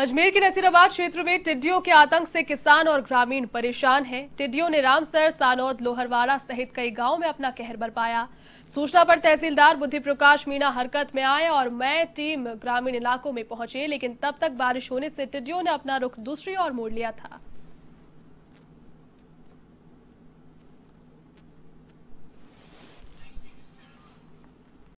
अजमेर के नसीराबाद क्षेत्र में टिड्डियों के आतंक से किसान और ग्रामीण परेशान हैं। टिड्डियों ने रामसर सानौद लोहरवाड़ा सहित कई गांव में अपना कहर बरपाया सूचना पर तहसीलदार बुद्धि प्रकाश मीणा हरकत में आए और मैं टीम ग्रामीण इलाकों में पहुंचे लेकिन तब तक बारिश होने से टिड्डियों ने अपना रुख दूसरी ओर मोड़ लिया था